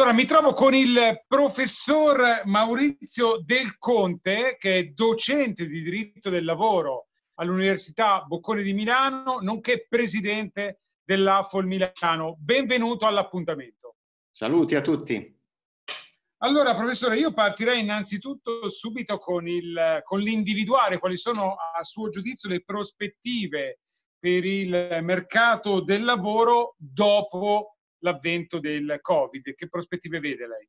Allora, mi trovo con il professor Maurizio Del Conte, che è docente di diritto del lavoro all'Università Boccone di Milano, nonché presidente dell'AFOL Milano. Benvenuto all'appuntamento. Saluti a tutti. Allora, professore, io partirei innanzitutto subito con, il, con l'individuare quali sono a suo giudizio le prospettive per il mercato del lavoro dopo l'avvento del Covid. Che prospettive vede lei?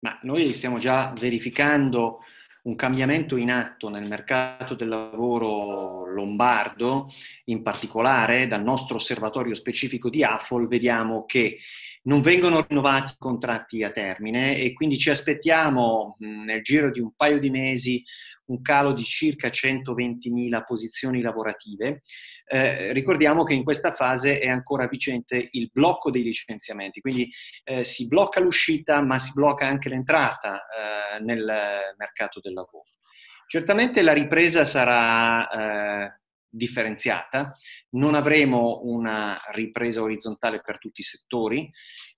Ma noi stiamo già verificando un cambiamento in atto nel mercato del lavoro lombardo, in particolare dal nostro osservatorio specifico di AFOL vediamo che non vengono rinnovati i contratti a termine e quindi ci aspettiamo nel giro di un paio di mesi un calo di circa 120.000 posizioni lavorative, eh, ricordiamo che in questa fase è ancora vigente il blocco dei licenziamenti, quindi eh, si blocca l'uscita ma si blocca anche l'entrata eh, nel mercato del lavoro. Certamente la ripresa sarà eh, differenziata, non avremo una ripresa orizzontale per tutti i settori,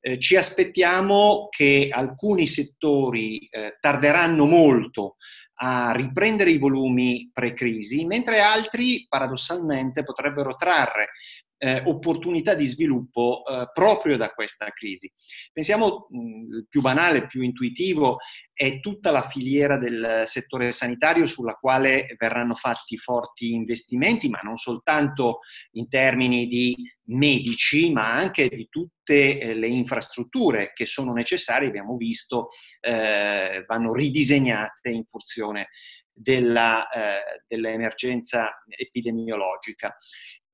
eh, ci aspettiamo che alcuni settori eh, tarderanno molto a riprendere i volumi pre-crisi, mentre altri paradossalmente potrebbero trarre eh, opportunità di sviluppo eh, proprio da questa crisi. Pensiamo, mh, mm, più banale, più intuitivo, è tutta la filiera del settore sanitario sulla quale verranno fatti forti investimenti, ma non soltanto in termini di medici, ma anche di tutte eh, le infrastrutture che sono necessarie, abbiamo visto, eh, vanno ridisegnate in funzione della, eh, dell'emergenza epidemiologica.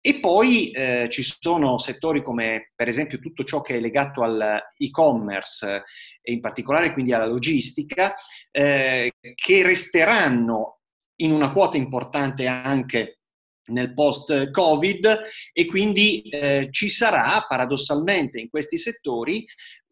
E poi eh, ci sono settori come per esempio tutto ciò che è legato all'e-commerce e in particolare quindi alla logistica, eh, che resteranno in una quota importante anche nel post-Covid e quindi eh, ci sarà paradossalmente in questi settori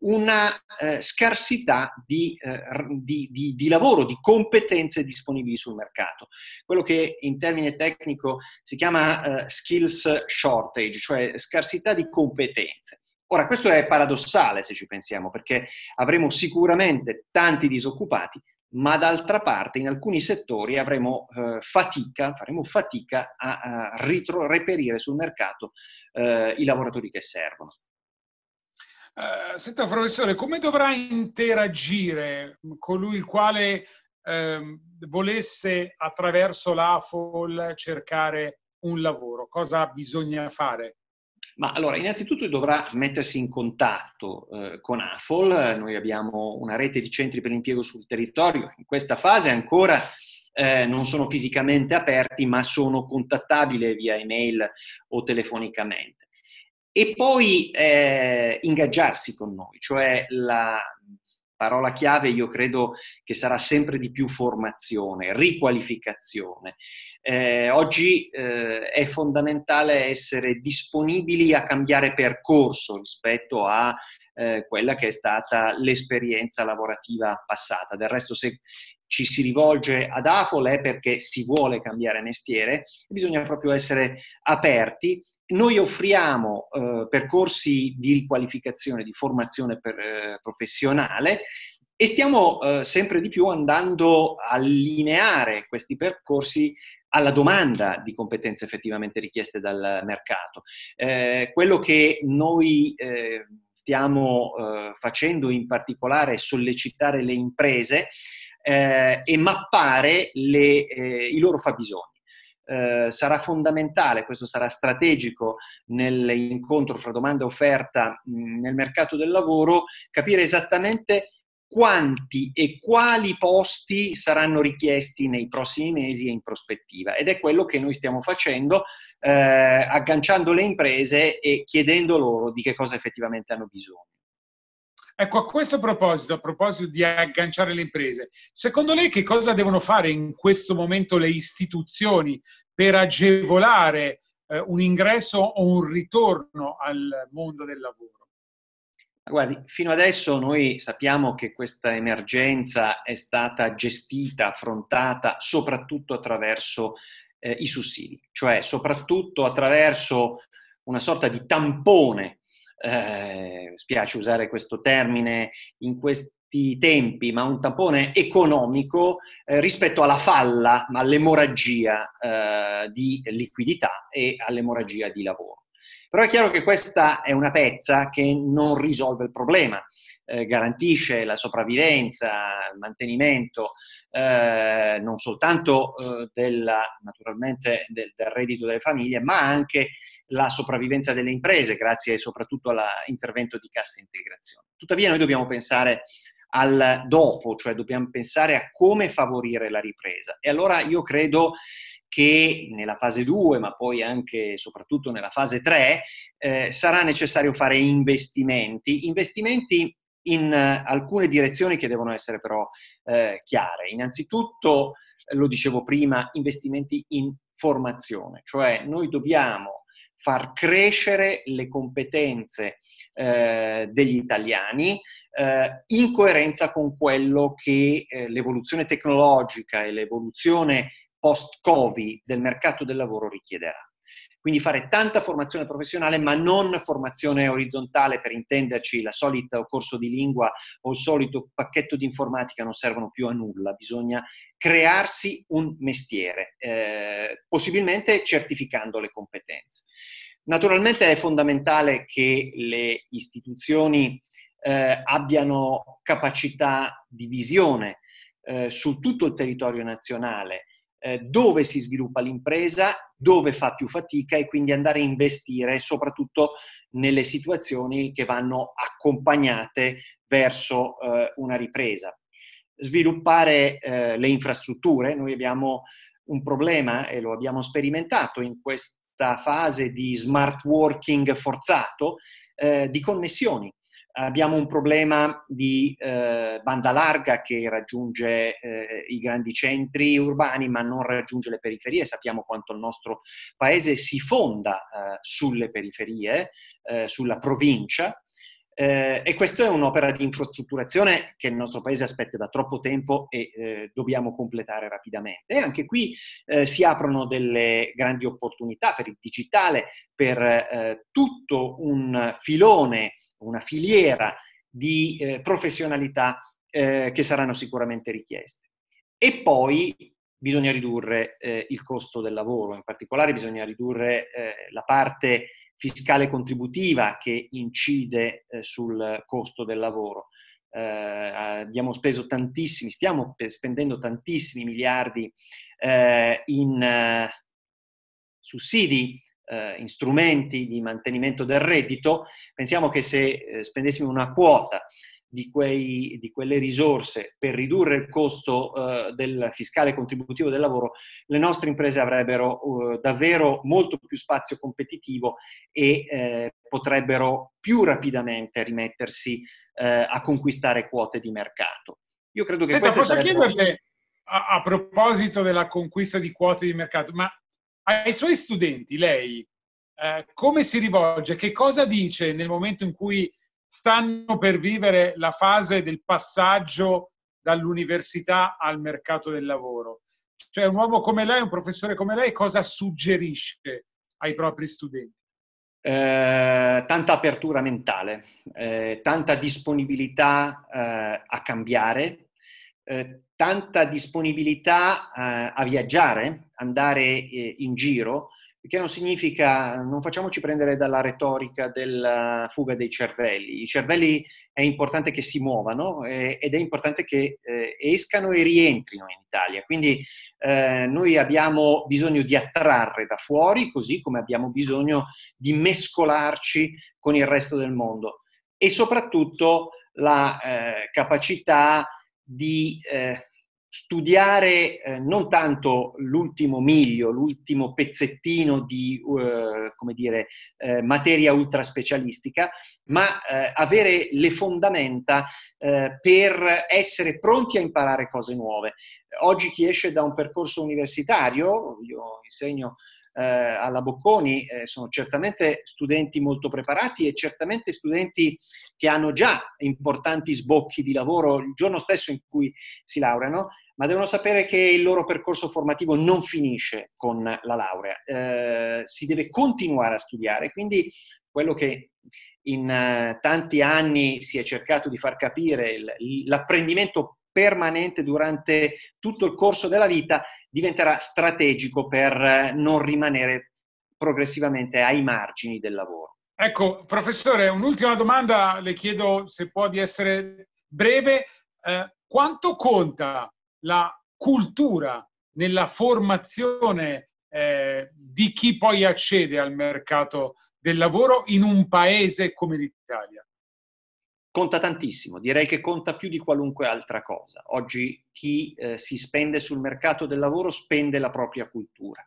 una eh, scarsità di, eh, di, di, di, lavoro, di competenze disponibili sul mercato. Quello che in termine tecnico si chiama eh, skills shortage, cioè scarsità di competenze. Ora, questo è paradossale se ci pensiamo, perché avremo sicuramente tanti disoccupati, ma d'altra parte in alcuni settori avremo eh, fatica, faremo fatica a, a ritro- reperire sul mercato eh, i lavoratori che servono. Uh, senta professore, come dovrà interagire colui il quale ehm, volesse attraverso l'AFOL cercare un lavoro? Cosa bisogna fare? Ma allora, innanzitutto dovrà mettersi in contatto eh, con AFOL. Noi abbiamo una rete di centri per l'impiego sul territorio. In questa fase ancora eh, non sono fisicamente aperti, ma sono contattabili via email o telefonicamente. E poi eh, ingaggiarsi con noi, cioè la parola chiave io credo che sarà sempre di più formazione, riqualificazione. Eh, oggi eh, è fondamentale essere disponibili a cambiare percorso rispetto a eh, quella che è stata l'esperienza lavorativa passata. Del resto se ci si rivolge ad AFOL è perché si vuole cambiare mestiere, bisogna proprio essere aperti noi offriamo eh, percorsi di riqualificazione, di formazione per, eh, professionale e stiamo eh, sempre di più andando a lineare questi percorsi alla domanda di competenze effettivamente richieste dal mercato. Eh, quello che noi eh, stiamo eh, facendo in particolare è sollecitare le imprese e mappare le, i loro fabbisogni. Eh, sarà fondamentale, questo sarà strategico nell'incontro fra domanda e offerta mh, nel mercato del lavoro, capire esattamente quanti e quali posti saranno richiesti nei prossimi mesi e in prospettiva. Ed è quello che noi stiamo facendo, eh, agganciando le imprese e chiedendo loro di che cosa effettivamente hanno bisogno. Ecco, a questo proposito, a proposito di agganciare le imprese, secondo lei che cosa devono fare in questo momento le istituzioni per agevolare eh, un ingresso o un ritorno al mondo del lavoro? Guardi, fino adesso noi sappiamo che questa emergenza è stata gestita, affrontata soprattutto attraverso eh, i sussidi, cioè soprattutto attraverso una sorta di tampone eh, spiace usare questo termine in questi tempi, ma un tampone economico eh, rispetto alla falla, ma all'emorragia eh, di liquidità e all'emorragia di lavoro. Però è chiaro che questa è una pezza che non risolve il problema, eh, garantisce la sopravvivenza, il mantenimento eh, non soltanto eh, della, naturalmente del, del, reddito delle famiglie, ma anche la sopravvivenza delle imprese, grazie soprattutto all'intervento di cassa integrazione. Tuttavia noi dobbiamo pensare al dopo, cioè dobbiamo pensare a come favorire la ripresa. E allora io credo che nella fase 2, ma poi anche e soprattutto nella fase 3, eh, sarà necessario fare investimenti, investimenti in alcune direzioni che devono essere però eh, chiare. Innanzitutto, lo dicevo prima, investimenti in formazione, cioè noi dobbiamo far crescere le competenze eh, degli italiani eh, in coerenza con quello che eh, l'evoluzione tecnologica e l'evoluzione post-Covid del mercato del lavoro richiederà. Quindi fare tanta formazione professionale, ma non formazione orizzontale, per intenderci, la solita corso di lingua o il solito pacchetto di informatica non servono più a nulla, bisogna crearsi un mestiere, eh, possibilmente certificando le competenze. Naturalmente è fondamentale che le istituzioni eh, abbiano capacità di visione eh, su tutto il territorio nazionale, eh, dove si sviluppa l'impresa, dove fa più fatica e quindi andare a investire soprattutto nelle situazioni che vanno accompagnate verso eh, una ripresa. Sviluppare eh, le infrastrutture, noi abbiamo un problema e lo abbiamo sperimentato in questa fase di smart working forzato eh, di connessioni abbiamo un problema di eh, banda larga che raggiunge eh, i grandi centri urbani ma non raggiunge le periferie. Sappiamo quanto il nostro paese si fonda eh, sulle periferie, eh, sulla provincia. Eh, e questa è un'opera di infrastrutturazione che il nostro paese aspetta da troppo tempo e eh, dobbiamo completare rapidamente. E anche qui si aprono delle grandi opportunità per il digitale, per tutto un filone una filiera di eh, professionalità eh, che saranno sicuramente richieste. E poi bisogna ridurre eh, il costo del lavoro, in particolare bisogna ridurre eh, la parte fiscale contributiva che incide eh, sul costo del lavoro. Eh, abbiamo speso tantissimi, stiamo spendendo tantissimi miliardi eh, in eh, sussidi eh, strumenti di mantenimento del reddito, pensiamo che se eh, spendessimo una quota di, quei, di, quelle risorse per ridurre il costo eh, del fiscale contributivo del lavoro, le nostre imprese avrebbero eh, davvero molto più spazio competitivo e eh, potrebbero più rapidamente rimettersi eh, a conquistare quote di mercato. Io credo che Senta, posso sarebbe... chiederle a, a proposito della conquista di quote di mercato, ma ai suoi studenti lei eh, come si rivolge? Che cosa dice nel momento in cui stanno per vivere la fase del passaggio dall'università al mercato del lavoro? Cioè un uomo come lei, un professore come lei, cosa suggerisce ai propri studenti? Eh, tanta apertura mentale, eh, tanta disponibilità eh, a cambiare, eh, tanta disponibilità eh, a viaggiare, andare eh, in giro, che non significa, non facciamoci prendere dalla retorica della eh, fuga dei cervelli. I cervelli è importante che si muovano eh, ed è importante che eh, escano e rientrino in Italia. Quindi eh, noi abbiamo bisogno di attrarre da fuori, così come abbiamo bisogno di mescolarci con il resto del mondo e soprattutto la eh, capacità di eh, studiare eh, non tanto l'ultimo miglio, l'ultimo pezzettino di eh, dire, eh, materia ultra specialistica, ma eh, avere le fondamenta eh, per essere pronti a imparare cose nuove. Oggi chi esce da un percorso universitario, io insegno eh, alla Bocconi eh, sono certamente studenti molto preparati e certamente studenti che hanno già importanti sbocchi di lavoro il giorno stesso in cui si laureano, ma devono sapere che il loro percorso formativo non finisce con la laurea, eh, si deve continuare a studiare, quindi quello che in eh, tanti anni si è cercato di far capire, l'apprendimento permanente durante tutto il corso della vita diventerà strategico per eh, non rimanere progressivamente ai margini del lavoro. Ecco, professore, un'ultima domanda, le chiedo se può di essere breve. Eh, quanto conta la cultura nella formazione eh, di chi poi accede al mercato del lavoro in un paese come l'Italia? conta tantissimo, direi che conta più di qualunque altra cosa. Oggi chi eh, si spende sul mercato del lavoro spende la propria cultura.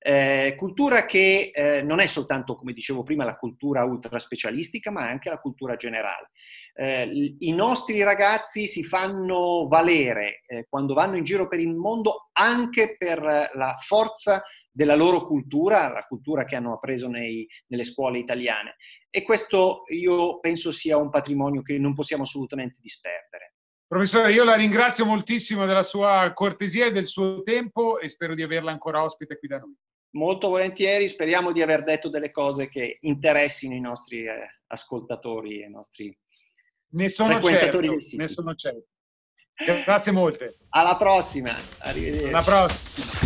Eh, cultura che eh, non è soltanto, come dicevo prima, la cultura ultra specialistica, ma anche la cultura generale. Eh, I nostri ragazzi si fanno valere eh, quando vanno in giro per il mondo anche per la forza della loro cultura, la cultura che hanno appreso nei, nelle scuole italiane. E questo io penso sia un patrimonio che non possiamo assolutamente disperdere. Professore, io la ringrazio moltissimo della sua cortesia e del suo tempo e spero di averla ancora ospite qui da noi. Molto volentieri, speriamo di aver detto delle cose che interessino i nostri eh, ascoltatori e i nostri ne sono certo, ne sono certo. Grazie molte. Alla prossima. Arrivederci. Alla prossima.